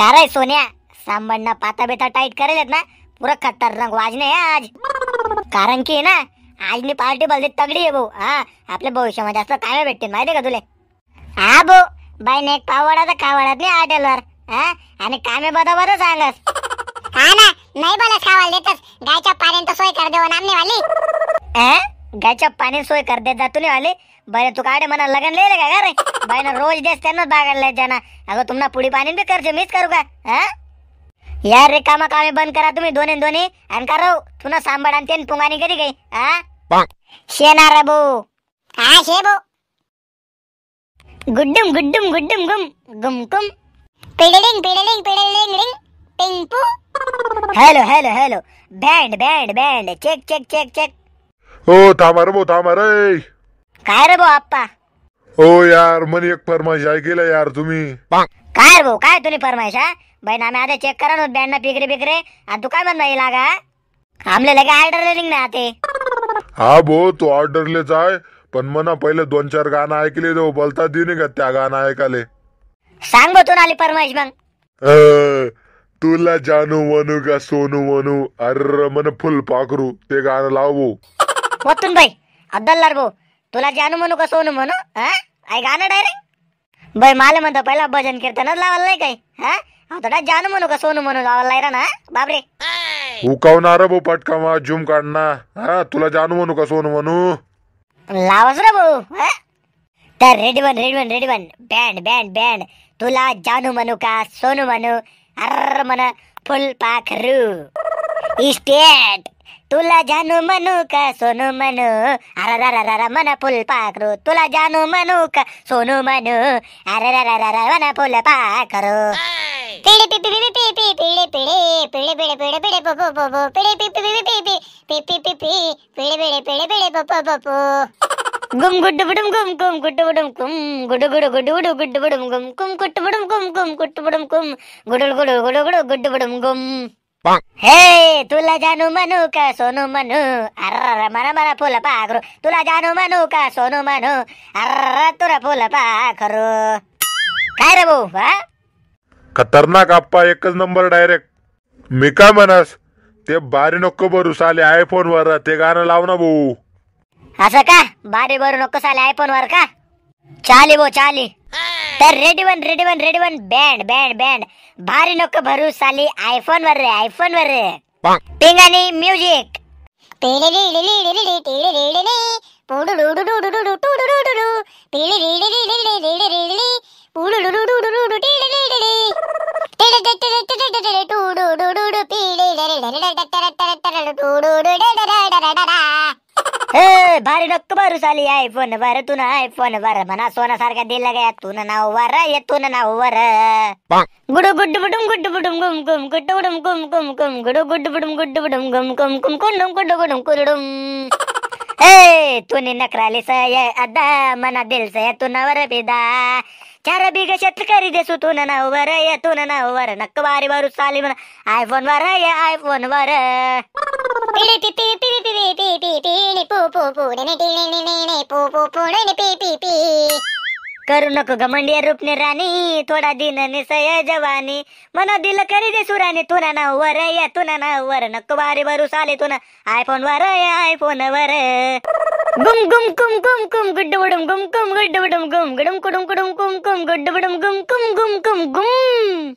का रे सोन्या सांबांना पाता बेता टाईट करेल ना पुरा खतरनाक वाजणे वाजने आज कारण की ना आज मी पार्टी बलते तगडी आहे भाऊ हा आपल्या भविष्यामध्ये असं काय भेटते माहिती का तुला हा भाऊ बाई एक पावडा तर खावाडात नाही वर हा आणि कामे बरोबर सांगस हा ना नाही बोला खावा देतच गायच्या पाण्यात सोय कर देऊ नामने वाली गायच्या पाणी सोय कर करते जातून आले बरे तू काढे म्हणा लगन लिहिले का रे ना रोज देस त्यांनाच बागडलाय ज्यांना अगं तुम्हाला पुढी पाणी बी करते मीच करू का यार रे कामा कामे बंद करा तुम्ही दोन्ही दोन्ही आणि का तू तुला सांभाळ आणि तेन पुंगानी कधी गई शेणार रे भाऊ हा शे भाऊ गुड्डुम गुड्डुम गुड्डुम गुम गुम कुम पिडलिंग पिडलिंग पिडलिंग रिंग पिंग पू hello hello hello band band band check check check check ओ हो, थांबा रे भाऊ थांबा रे काय रे भाऊ आप्पा ओ हो यार मनी एक फरमाईश ऐकेला यार तुम्ही काय रे भाऊ काय तुम्ही फरमाईश हा ना आम्ही आता चेक करा ना बँड पिकरे पिकरे आणि तू काय म्हणता येईल लागा आमले लगे ऑर्डर लिंग ना आते हा भाऊ तू ऑर्डर ऑर्डरलेच आहे पण म्हणा पहिले दोन चार गाणं ऐकले तो बोलता दिन ग का त्या गाणं ऐकाले सांग बो तू आली फरमाईश मग तुला जानू वनू का सोनू वनू अर मन फुल पाखरू ते गाणं लावू మొత్తం బాయ్ तुला जानू म्हणू का सोनू म्हणू हा आई गाणं डायरेक्ट भाई माले म्हणतो पहिला भजन कीर्तनच लावायला नाही काय हा आता जानू म्हणू का सोनू म्हणू लावायला ना बापरे उकावणार भाऊ पटकामा झुम काढणार हा तुला जानू म्हणू का सोनू म्हणू लावस रे भाऊ तर ready one ready one ready one band band band तुला जानू म्हणू का सोनू म्हणू अर म्हण फुल पाखरू इस्टेट तुला जानु मनु का सोनु मनु अररररर मन फुल पाखरो तुला जानू मनु का सोनु मनु अररररर मन फुल पाखरो पिड़े पिपि पिपि पिपि पिड़े पिड़े पिड़े पिड़े पिड़े पिड़े पो पो पो पिड़े पिपि पिपि पिपि पिपि पिपि पिड़े पिड़े पिड़े पिड़े पो पो पो पो கும் குட்டு விடும் கும் கும் குட்டு விடும் கும் குடு குடு குடு குடு குட்டு விடும் கும் கும் குட்டு விடும் கும் கும் குட்டு விடும் கும் குடுல் குடு குடு குடு குட்டு விடும் கும் हे तुला जानू म्हणू का सोनू म्हणू अर मना मना फुल पाखरू तुला जानू म्हणू का सोनू म्हणू अर तुला फुल पाखरू काय रे भाऊ हा खतरनाक आप्पा एकच नंबर डायरेक्ट मी काय म्हणास ते बारी नको भरू साले आयफोन वर ते गाणं लाव ना भाऊ असं का बारी भरू नको साले आयफोन वर का चाली भाऊ चाली तर ready one ready one ready one band band भारी नको भरू साली आयफोन वर रे आयफोन वर रे पिंग भारी नक्क भरूस आली आयफोन वर तुन आयफोन वर म्हणा सोनासारखा दिला गया तू नाव वर ये तुन नाव वर गुडू गुड बुडुम गुड बुडुम गुम गुम गुड्डू बुडुम गुम गुम गुम गुडू गुड बुडुम गुड्डू बुडुम गुम गुम गुम कुंडुम गुड्डू गुडुम कुरडुम ए नि नकराली सय अदा मना दिल सय नवर बिदा चार बिग शत करी वर नाव वर ये तुन वर नक्क भारी भरूस आली म्हणा आयफोन वर ये फोन वर करू नको गमंडिया रूपने राणी थोडा दिन निसय जवानी मना दिल करी दे सुराने तुना वर या तुना वर नको बारे भरू साले तुना आयफोन वर या आयफोन वर गुम गुम कुम कुम कुम गुड बुडुम गुम कुम गुड बुडुम गुम गुडुम कुडुम कुडुम कुम कुम गुड बुडुम गुम कुम गुम कुम गुम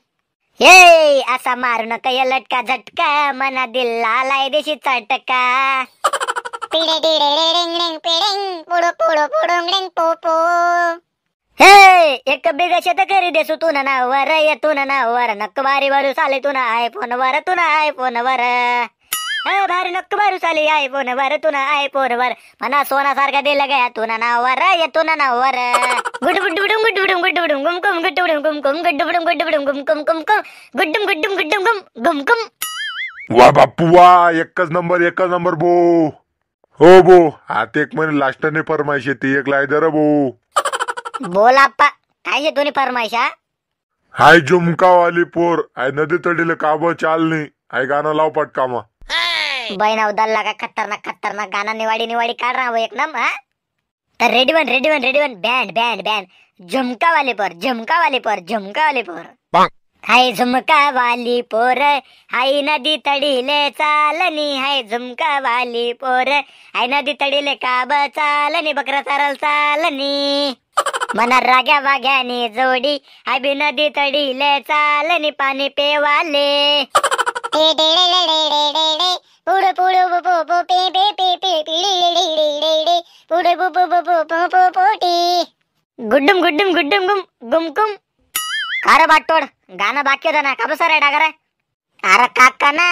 हे असा मारू नका या लटका झटका मना दिल्ला लालाय देशी चटका पिडे डिडे रेंग रेंग पेडेंग पुडो पुडो पुडो रेंग पो पो हे एक बिग शेत करी देसू तू ना वर येतून ना वर नकवारी वरू साले तू ना आयफोन वर तू ना आयफोन वर आहे भारी नक्क भारू चाले आय पोन भार तू ना आय फोन मना म्हणा सारखा दिला गया तू ना नावर तू ना नावर गुड गुड गुडुम गुड गुडुम गुड गुडुम गुम गुम गुड गुडुम गुम गुम गुड गुडुम गुड गुडुम गुम गुम गुम गुम गुडुम गुडुम गुडुम गुम गुम गुम वा बापू वा एकच नंबर एकच नंबर बो हो बो आत एक लास्ट ने फरमाइश येते एक लायदर बो बोल आप्पा काय येतो नि फरमाईशा हाय वाली पोर आय नदी तडीला काबो चालनी आय गाणं लाव पटकामा बहिण अवदाल लागा खतरनाक खतरनाक गाना निवाडी निवाडी काढ राव एक नम तर ready one ready one ready one band band band झुमका वाले पोर झुमका वाले पोर झुमका वाले पोर हाय झुमका वाली पोर हाय नदी तडीले चालनी हाय झुमका वाली पोर हाय नदी तडीले काब चालनी बकरा चारल चालनी मना राग्या वाग्यानी जोडी हाय बी नदी तडीले चालनी पाणी पेवाले पुढे पुढे बो बो बो पे पे पे पे पिडी डी डे डे डे पुढे बो बो पो बो बो बो पोटी गुड्डम गुड्डम गुड्डम गुम गुम गुम अरे बाटोड गाना बाकी होतं ना का बसा रे अरे काका ना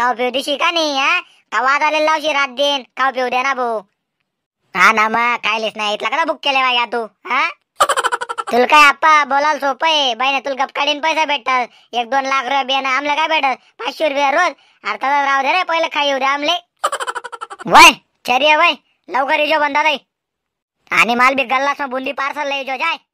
काव पिऊ दिशी का नाही हा का वाद आलेला लावशी रात दिन काव पिऊ द्या ना बो हा ना मग कायलेच नाही इथला का बुक केले या तू हा तुला काय आप्पा बोलाल सोपं आहे बाई ना तुला काढीन पैसा भेटतात एक दोन लाख रुपये बियाणं आमला काय भेटत पाचशे रुपया रोज अर्थात राहू दे रे पहिले खाई येऊ दे आमले वय चरिया वय लवकर येजो बंदा रे आणि माल बी गल्ला बुंदी पार्सल येजो जाय